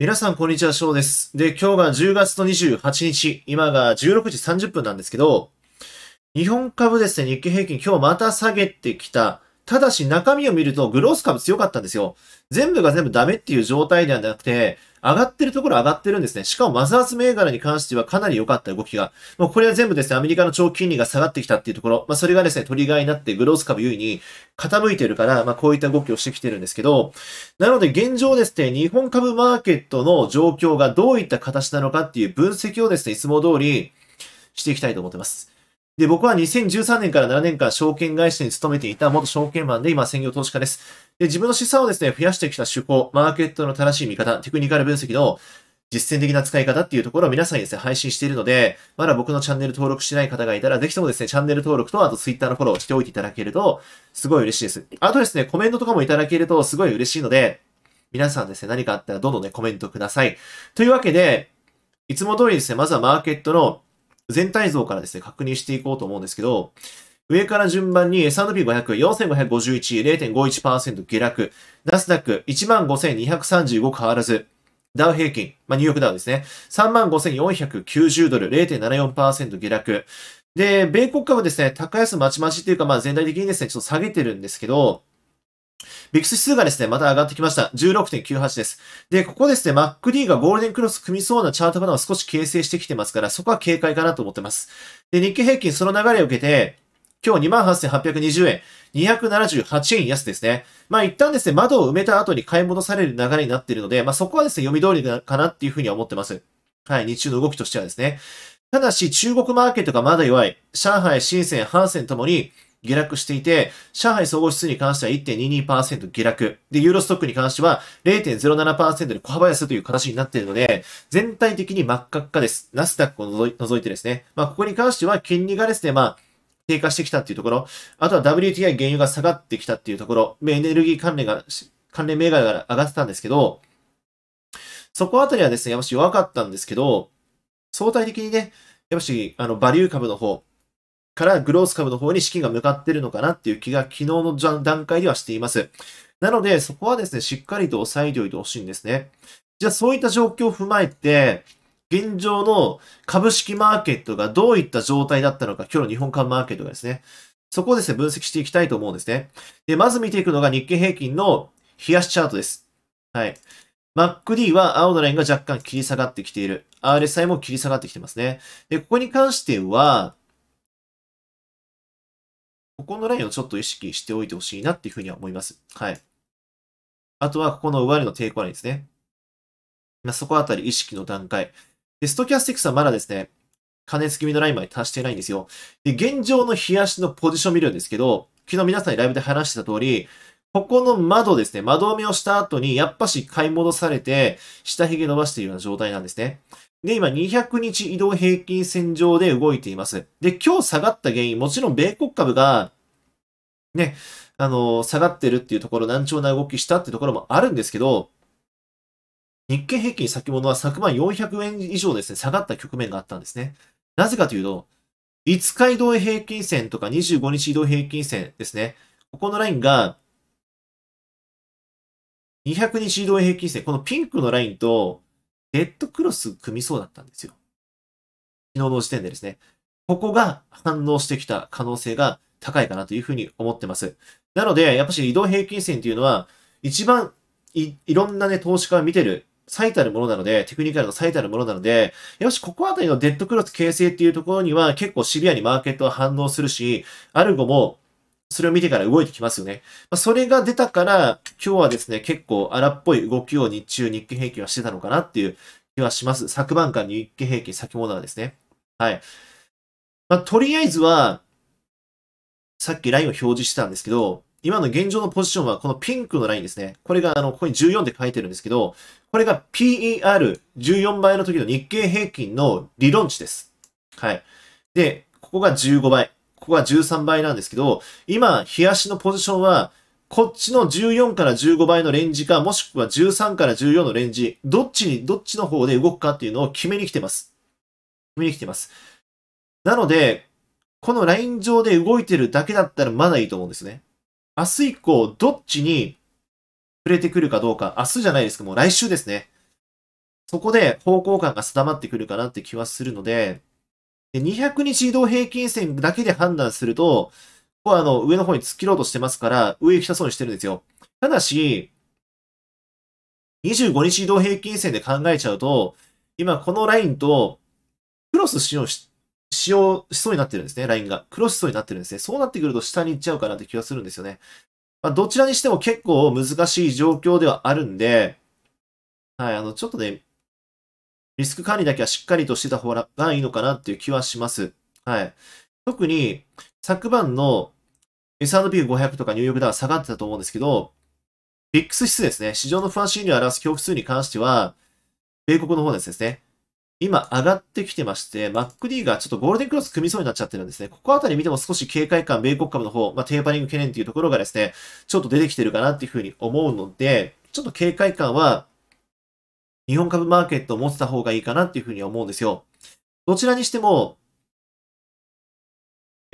皆さん、こんにちは、翔です。で、今日が10月の28日、今が16時30分なんですけど、日本株ですね、日経平均今日また下げてきた。ただし中身を見るとグロース株強かったんですよ。全部が全部ダメっていう状態ではなくて、上がってるところ上がってるんですね。しかもマザーズ銘柄に関してはかなり良かった動きが。もうこれは全部ですね、アメリカの長期金利が下がってきたっていうところ、まあそれがですね、トリガーになってグロース株優位に傾いてるから、まあこういった動きをしてきてるんですけど、なので現状ですね、日本株マーケットの状況がどういった形なのかっていう分析をですね、いつも通りしていきたいと思ってます。で、僕は2013年から7年間証券会社に勤めていた元証券マンで今専業投資家です。で、自分の資産をですね、増やしてきた手法、マーケットの正しい見方、テクニカル分析の実践的な使い方っていうところを皆さんにですね、配信しているので、まだ僕のチャンネル登録してない方がいたら、ぜひともですね、チャンネル登録と、あとツイッターのフォローしておいていただけると、すごい嬉しいです。あとですね、コメントとかもいただけると、すごい嬉しいので、皆さんですね、何かあったらどんどんね、コメントください。というわけで、いつも通りですね、まずはマーケットの全体像からですね、確認していこうと思うんですけど、上から順番に S&P500、4551、0.51%下落、ナスダック15,235変わらず、ダウ平均、まあ、ニューヨークダウですね、35,490ドル、0.74%下落。で、米国株ですね、高安まちまちというか、まあ全体的にですね、ちょっと下げてるんですけど、ビックス指数がですね、また上がってきました。16.98です。で、ここですね、MacD がゴールデンクロス組みそうなチャートパターンを少し形成してきてますから、そこは警戒かなと思ってます。で、日経平均その流れを受けて、今日28,820円、278円安ですね。まあ一旦ですね、窓を埋めた後に買い戻される流れになっているので、まあそこはですね、読み通りかなっていうふうには思ってます。はい、日中の動きとしてはですね。ただし、中国マーケットがまだ弱い。上海、深セン、ハンセンともに、下落していて、上海総合指数に関しては1.22%下落。で、ユーロストックに関しては0.07%で小幅安という形になっているので、全体的に真っ赤っかです。ナスダックを除いてですね。まあ、ここに関しては金利がですね、まあ、低下してきたっていうところ、あとは WTI 原油が下がってきたっていうところ、エネルギー関連が、関連銘柄が上がってたんですけど、そこあたりはですね、やっぱし弱かったんですけど、相対的にね、やっぱし、あの、バリュー株の方、からグロース株の方に資金が向かってるのかなっていう気が昨日の段階ではしています。なので、そこはですね、しっかりと押さえておいてほしいんですね。じゃあ、そういった状況を踏まえて、現状の株式マーケットがどういった状態だったのか、今日の日本株マーケットがですね、そこをですね、分析していきたいと思うんですね。で、まず見ていくのが日経平均の冷やしチャートです。はい。MacD は青のラインが若干切り下がってきている。RSI も切り下がってきてますね。で、ここに関しては、ここのラインをちょっと意識しておいてほしいなっていうふうには思います。はい。あとは、ここの上りの抵抗ラインですね。まあ、そこあたり意識の段階。で、ストキャスティクスはまだですね、加熱気味のラインまで達してないんですよ。で、現状の冷やしのポジション見るんですけど、昨日皆さんにライブで話してた通り、ここの窓ですね、窓埋めをした後に、やっぱし買い戻されて、下髭伸ばしているような状態なんですね。で、今200日移動平均線上で動いています。で、今日下がった原因、もちろん米国株が、ね、あの、下がってるっていうところ、難聴な動きしたってところもあるんですけど、日経平均先物は昨晩400円以上ですね、下がった局面があったんですね。なぜかというと、5日移動平均線とか25日移動平均線ですね、ここのラインが、200日移動平均線、このピンクのラインとデッドクロス組みそうだったんですよ。昨日の時点でですね。ここが反応してきた可能性が高いかなというふうに思ってます。なので、やっぱし移動平均線というのは、一番いろんなね、投資家が見てる最たるものなので、テクニカルの最たるものなので、よし、ここあたりのデッドクロス形成っていうところには結構シビアにマーケットは反応するし、アルゴもそれを見てから動いてきますよね。まあ、それが出たから、今日はですね、結構荒っぽい動きを日中日経平均はしてたのかなっていう気はします。昨晩ら日経平均先物はですね。はい。まあ、とりあえずは、さっきラインを表示してたんですけど、今の現状のポジションはこのピンクのラインですね。これが、あの、ここに14で書いてるんですけど、これが PER14 倍の時の日経平均の理論値です。はい。で、ここが15倍。ここは13倍なんですけど、今、冷やしのポジションは、こっちの14から15倍のレンジか、もしくは13から14のレンジ、どっちに、どっちの方で動くかっていうのを決めに来てます。決めに来てます。なので、このライン上で動いてるだけだったらまだいいと思うんですね。明日以降、どっちに触れてくるかどうか、明日じゃないですけども、来週ですね。そこで方向感が定まってくるかなって気はするので、200日移動平均線だけで判断すると、ここはあの上の方に突っ切ろうとしてますから、上行きたそうにしてるんですよ。ただし、25日移動平均線で考えちゃうと、今このラインとクロスしようし、使用しそうになってるんですね、ラインが。クロスしそうになってるんですね。そうなってくると下に行っちゃうかなって気がするんですよね。まあ、どちらにしても結構難しい状況ではあるんで、はい、あの、ちょっとね、リスク管理だけはしっかりとしてた方がいいのかなっていう気はします。はい。特に、昨晩の S&P500 とかニューヨークダウン下がってたと思うんですけど、ビックス指数ですね。市場の不安心理を表す恐怖数に関しては、米国の方ですね。今上がってきてまして、MacD がちょっとゴールデンクロス組みそうになっちゃってるんですね。ここあたり見ても少し警戒感、米国株の方、まあ、テーパリング懸念っていうところがですね、ちょっと出てきてるかなっていうふうに思うので、ちょっと警戒感は日本株マーケットを持ってた方がいいかなっていうふうに思うんですよ。どちらにしても、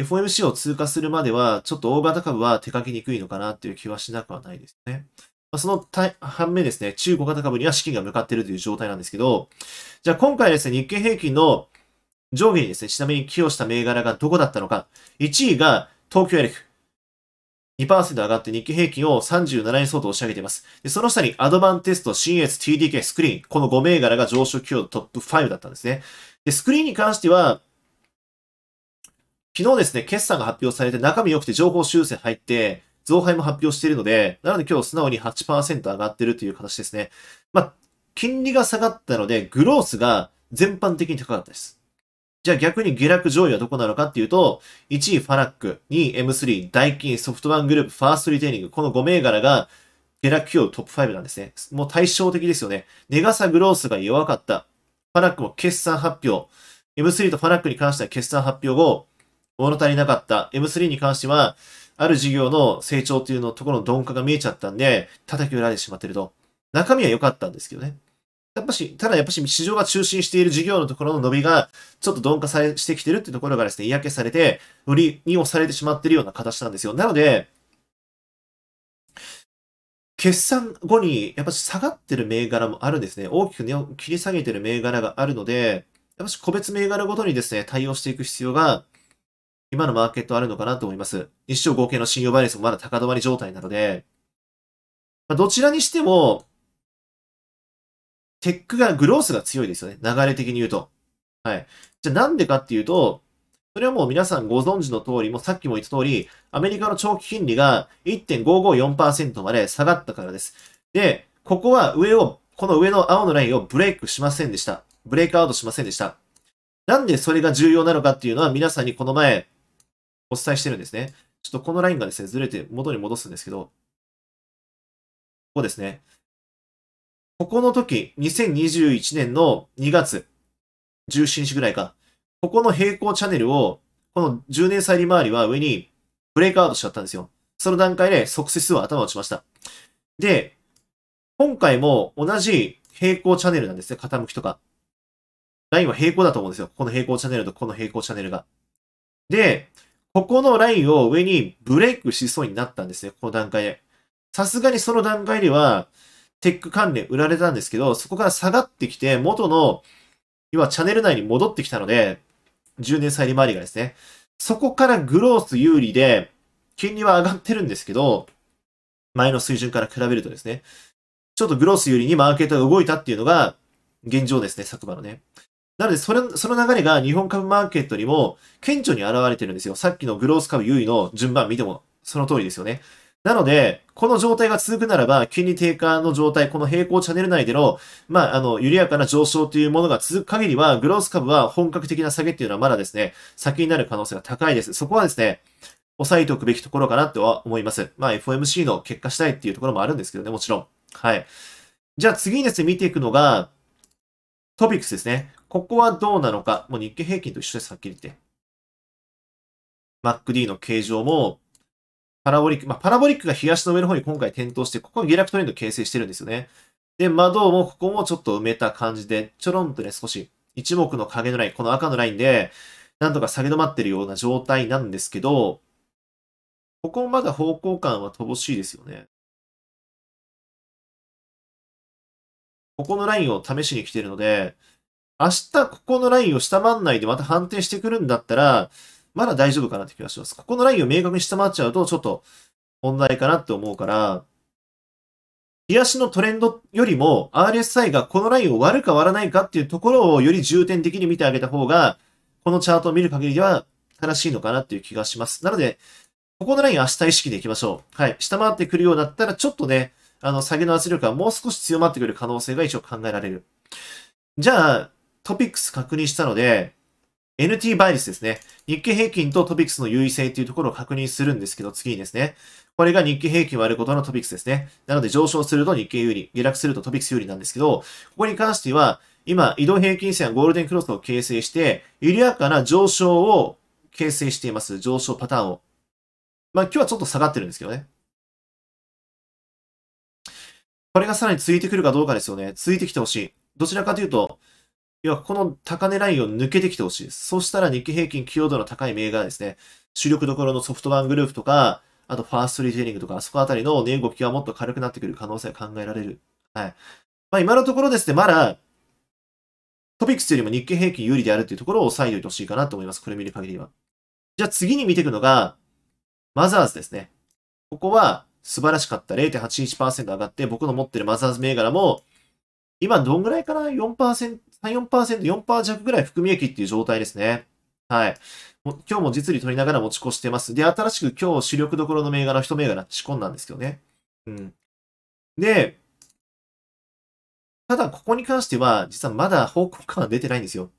FOMC を通過するまでは、ちょっと大型株は手掛けにくいのかなっていう気はしなくはないですね。まその反面ですね、中古型株には資金が向かっているという状態なんですけど、じゃあ今回ですね、日経平均の上下にですね、ちなみに寄与した銘柄がどこだったのか、1位が東京エレク、2%上がって日経平均を37円相当押し上げています。で、その下にアドバンテスト、CS、TDK、スクリーン。この5銘柄が上昇企業トップ5だったんですね。で、スクリーンに関しては、昨日ですね、決算が発表されて中身良くて情報修正入って、増配も発表しているので、なので今日素直に8%上がってるという形ですね。まあ、金利が下がったので、グロースが全般的に高かったです。じゃあ逆に下落上位はどこなのかっていうと、1位ファラック、2位 M3、ダイキン、ソフトバングループ、ファーストリテイリング、この5銘柄が下落企業トップ5なんですね。もう対照的ですよね。ネガサグロースが弱かった。ファラックも決算発表。M3 とファラックに関しては決算発表後、物足りなかった。M3 に関しては、ある事業の成長というのところの鈍化が見えちゃったんで、叩き売られてしまってると。中身は良かったんですけどね。やっぱし、ただやっぱし市場が中心している事業のところの伸びが、ちょっと鈍化されしてきてるってところがですね、嫌気されて、売りに押されてしまってるような形なんですよ。なので、決算後に、やっぱし下がってる銘柄もあるんですね。大きく、ね、切り下げてる銘柄があるので、やっぱし個別銘柄ごとにですね、対応していく必要が、今のマーケットあるのかなと思います。日生合計の信用倍率もまだ高止まり状態なので、まあ、どちらにしても、テックが、グロースが強いですよね。流れ的に言うと。はい。じゃあなんでかっていうと、それはもう皆さんご存知の通り、もさっきも言った通り、アメリカの長期金利が1.554%まで下がったからです。で、ここは上を、この上の青のラインをブレイクしませんでした。ブレイクアウトしませんでした。なんでそれが重要なのかっていうのは皆さんにこの前お伝えしてるんですね。ちょっとこのラインがですね、ずれて元に戻すんですけど、ここですね。ここの時、2021年の2月17日ぐらいか、ここの平行チャンネルを、この10年差利回りは上にブレイクアウトしちゃったんですよ。その段階で即指数は頭を打ちました。で、今回も同じ平行チャンネルなんですね。傾きとか。ラインは平行だと思うんですよ。この平行チャンネルとこの平行チャンネルが。で、ここのラインを上にブレイクしそうになったんですね。この段階で。さすがにその段階では、テック関連売られたんですけど、そこから下がってきて、元の、今チャンネル内に戻ってきたので、10年債利回りがですね、そこからグロース有利で、金利は上がってるんですけど、前の水準から比べるとですね、ちょっとグロース有利にマーケットが動いたっていうのが、現状ですね、昨晩のね。なので、それ、その流れが日本株マーケットにも顕著に現れてるんですよ。さっきのグロース株優位の順番見てもその通りですよね。なので、この状態が続くならば、金利低下の状態、この平行チャンネル内での、まあ、あの、緩やかな上昇というものが続く限りは、グロース株は本格的な下げっていうのはまだですね、先になる可能性が高いです。そこはですね、押さえておくべきところかなとは思います。まあ、FOMC の結果次第っていうところもあるんですけどね、もちろん。はい。じゃあ次にですね、見ていくのが、トピックスですね。ここはどうなのか。もう日経平均と一緒です、はっきり言って。MacD の形状も、パラボリック、まあ、パラボリックが東の上の方に今回点灯して、ここが下落トレンド形成してるんですよね。で、窓もここもちょっと埋めた感じで、ちょろんとね、少し一目の影のライン、この赤のラインで、なんとか下げ止まってるような状態なんですけど、ここもまだ方向感は乏しいですよね。ここのラインを試しに来てるので、明日ここのラインを下回んないでまた反転してくるんだったら、まだ大丈夫かなって気がします。ここのラインを明確に下回っちゃうと、ちょっと問題かなって思うから、日足のトレンドよりも RSI がこのラインを割るか割らないかっていうところをより重点的に見てあげた方が、このチャートを見る限りでは正しいのかなっていう気がします。なので、ここのライン明日意識でいきましょう。はい。下回ってくるようだったら、ちょっとね、あの、下げの圧力がもう少し強まってくる可能性が一応考えられる。じゃあ、トピックス確認したので、NT 倍率ですね。日経平均とトピックスの優位性というところを確認するんですけど、次にですね。これが日経平均割ることのトピックスですね。なので上昇すると日経有利、下落するとトピックス有利なんですけど、ここに関しては、今、移動平均線はゴールデンクロスを形成して、緩やかな上昇を形成しています。上昇パターンを。まあ今日はちょっと下がってるんですけどね。これがさらについてくるかどうかですよね。ついてきてほしい。どちらかというと、要はこの高値ラインを抜けてきてほしいです。そしたら日経平均寄与度の高い銘柄ですね、主力どころのソフトバンクグループとか、あとファーストリテイリングとか、あそこあたりの値動きはもっと軽くなってくる可能性が考えられる。はい。まあ今のところですね、まだトピックスよりも日経平均有利であるというところを押さえておいてほしいかなと思います。これ見る限りは。じゃあ次に見ていくのが、マザーズですね。ここは素晴らしかった。0.81%上がって、僕の持ってるマザーズ銘柄も、今どんぐらいかな ?4%、3、4%、4%弱ぐらい含み益っていう状態ですね。はい。今日も実利取りながら持ち越してます。で、新しく今日主力どころの銘柄、一銘柄仕込んだんですけどね。うん。で、ただここに関しては、実はまだ方向感は出てないんですよ。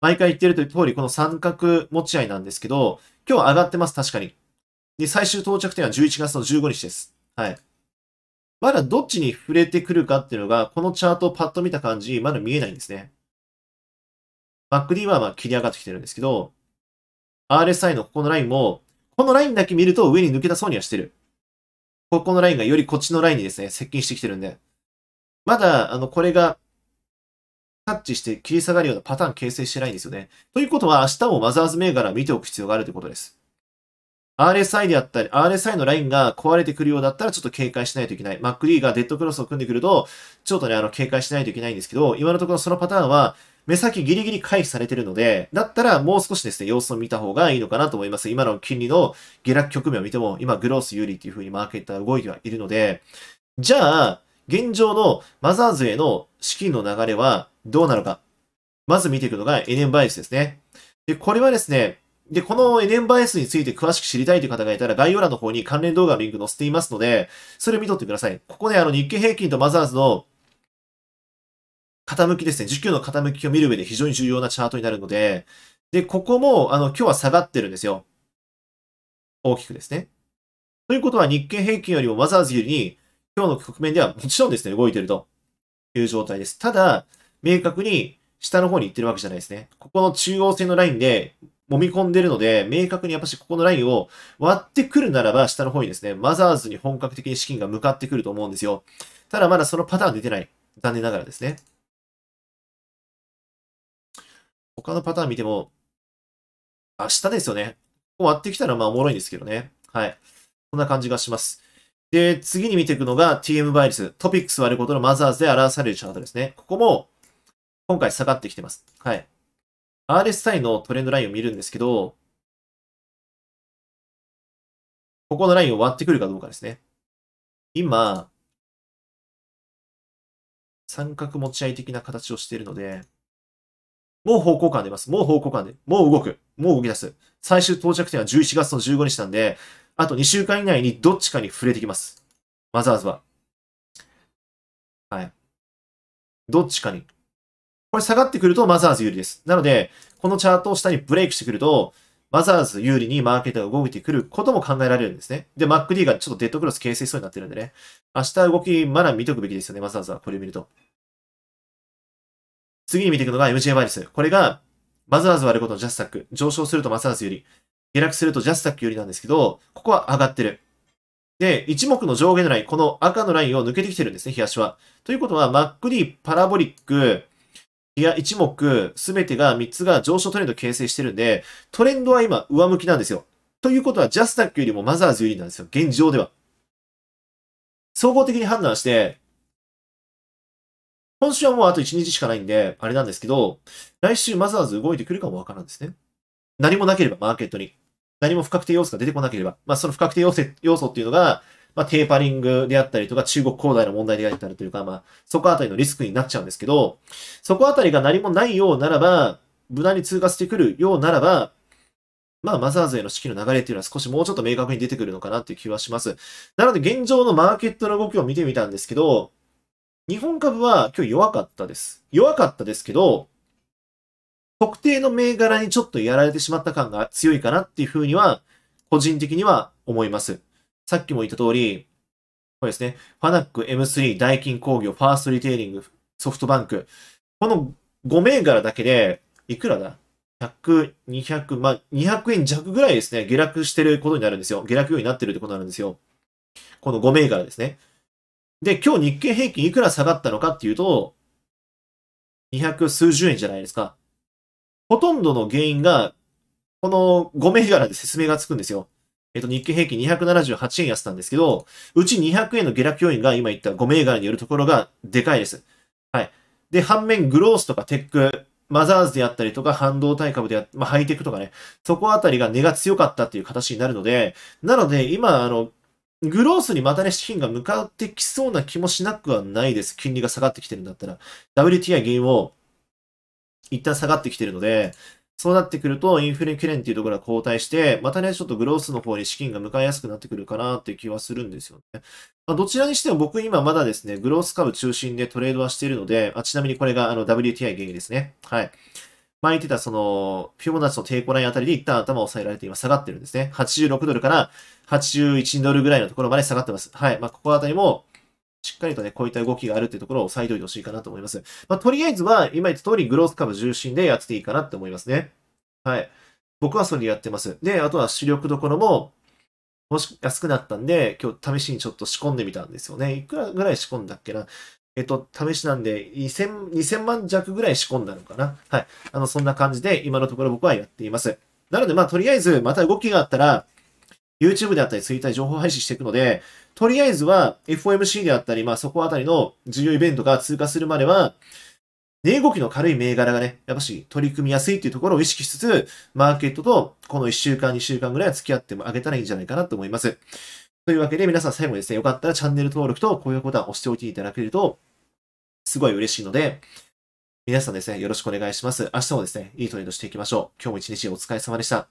毎回言ってると通り、この三角持ち合いなんですけど、今日上がってます、確かに。で、最終到着点は11月の15日です。はい。まだどっちに触れてくるかっていうのが、このチャートをパッと見た感じ、まだ見えないんですね。MacD はまあ切り上がってきてるんですけど、RSI のここのラインも、このラインだけ見ると上に抜けたそうにはしてる。ここのラインがよりこっちのラインにですね、接近してきてるんで、まだ、あの、これが、タッチして切り下がるようなパターン形成してないんですよね。ということは、明日もマザーズ銘柄見ておく必要があるということです。RSI であったり、RSI のラインが壊れてくるようだったらちょっと警戒しないといけない。MacD がデッドクロスを組んでくると、ちょっとね、あの、警戒しないといけないんですけど、今のところそのパターンは、目先ギリギリ回避されてるので、だったらもう少しですね、様子を見た方がいいのかなと思います。今の金利の下落局面を見ても、今グロース有利っていう風にマーケットは動いてはいるので、じゃあ、現状のマザーズへの資金の流れはどうなのか。まず見ていくのがエネンバイスですね。で、これはですね、で、この NM バイアスについて詳しく知りたいという方がいたら、概要欄の方に関連動画のリンク載せていますので、それを見とってください。ここね、あの、日経平均とマザーズの傾きですね、需給の傾きを見る上で非常に重要なチャートになるので、で、ここも、あの、今日は下がってるんですよ。大きくですね。ということは、日経平均よりもマザーズよりに、今日の局面ではもちろんですね、動いてるという状態です。ただ、明確に下の方に行ってるわけじゃないですね。ここの中央線のラインで、揉み込んでるので、明確にやっぱしここのラインを割ってくるならば、下の方にですね、マザーズに本格的に資金が向かってくると思うんですよ。ただまだそのパターン出てない。残念ながらですね。他のパターン見ても、明日ですよね。ここ割ってきたらまあおもろいんですけどね。はい。そんな感じがします。で、次に見ていくのが TM バイルス。トピックス割ることのマザーズで表されるチャートですね。ここも、今回下がってきてます。はい。RSI のトレンドラインを見るんですけど、ここのラインを割ってくるかどうかですね。今、三角持ち合い的な形をしているので、もう方向感出ます。もう方向感で、もう動く。もう動き出す。最終到着点は11月の15日なんで、あと2週間以内にどっちかに触れてきます。マザーズは。はい。どっちかにこれ下がってくるとマザーズ有利です。なので、このチャートを下にブレイクしてくると、マザーズ有利にマーケットが動いてくることも考えられるんですね。で、MacD がちょっとデッドクロス形成しそうになってるんでね。明日動き、まだ見とくべきですよね、マザーズは。これを見ると。次に見ていくのが MJ バイス。これが、マザーズ割ることのジャスタック。上昇するとマザーズより。下落するとジャスタック有利なんですけど、ここは上がってる。で、一目の上下のライン、この赤のラインを抜けてきてるんですね、日足は。ということは、MacD パラボリック、いや、一目、すべてが3つが上昇トレンドを形成してるんで、トレンドは今上向きなんですよ。ということは、ジャスダックよりもマザーズ有利なんですよ。現状では。総合的に判断して、今週はもうあと1日しかないんで、あれなんですけど、来週マザーズ動いてくるかもわからんですね。何もなければ、マーケットに。何も不確定要素が出てこなければ。まあ、その不確定要素要素っていうのが、まあ、テーパリングであったりとか、中国恒大の問題であったりというか、まあ、そこあたりのリスクになっちゃうんですけど、そこあたりが何もないようならば、無難に通過してくるようならば、まあ、マザーズへの資金の流れっていうのは少しもうちょっと明確に出てくるのかなっていう気はします。なので、現状のマーケットの動きを見てみたんですけど、日本株は今日弱かったです。弱かったですけど、特定の銘柄にちょっとやられてしまった感が強いかなっていうふうには、個人的には思います。さっきも言った通り、これですね、ファナック、M3、ダイキン工業、ファーストリテイリング、ソフトバンク。この5銘柄だけで、いくらだ ?100、200、まあ、200円弱ぐらいですね、下落してることになるんですよ。下落ようになってるってことになるんですよ。この5銘柄ですね。で、今日日経平均いくら下がったのかっていうと、200数十円じゃないですか。ほとんどの原因が、この5銘柄で説明がつくんですよ。えっと、日経平均278円安なんですけど、うち200円の下落要因が今言った5銘柄によるところがでかいです。はい。で、反面、グロースとかテック、マザーズであったりとか、半導体株であ、まあ、ハイテクとかね、そこあたりが値が強かったっていう形になるので、なので、今、あの、グロースにまたね、資金が向かってきそうな気もしなくはないです。金利が下がってきてるんだったら。WTI 原因を一旦下がってきてるので、そうなってくると、インフレ懸念っていうところが後退して、またね、ちょっとグロースの方に資金が向かいやすくなってくるかなっていう気はするんですよね。まあ、どちらにしても僕今まだですね、グロース株中心でトレードはしているので、あちなみにこれがあの WTI 原油ですね。はい。前言ってたその、フィボナッチの抵抗ラインあたりで一旦頭を抑えられて今下がってるんですね。86ドルから81ドルぐらいのところまで下がってます。はい。まあ、ここあたりも、しっかりとね、こういった動きがあるっていうところを押さえておいてほしいかなと思います。まあ、とりあえずは、今言った通り、グロース株重心でやってていいかなって思いますね。はい。僕はそれでやってます。で、あとは視力どころも、もし、安くなったんで、今日試しにちょっと仕込んでみたんですよね。いくらぐらい仕込んだっけな。えっと、試しなんで、2000、2000万弱ぐらい仕込んだのかな。はい。あの、そんな感じで、今のところ僕はやっています。なので、まあ、とりあえず、また動きがあったら、YouTube であったりツイッターで情報配信していくので、とりあえずは FOMC であったり、まあそこあたりの重要イベントが通過するまでは、値動きの軽い銘柄がね、やっぱし取り組みやすいっていうところを意識しつつ、マーケットとこの1週間、2週間ぐらいは付き合ってあげたらいいんじゃないかなと思います。というわけで皆さん最後にですね、よかったらチャンネル登録と高評価ボタンを押しておいていただけると、すごい嬉しいので、皆さんですね、よろしくお願いします。明日もですね、いいトレードしていきましょう。今日も一日お疲れ様でした。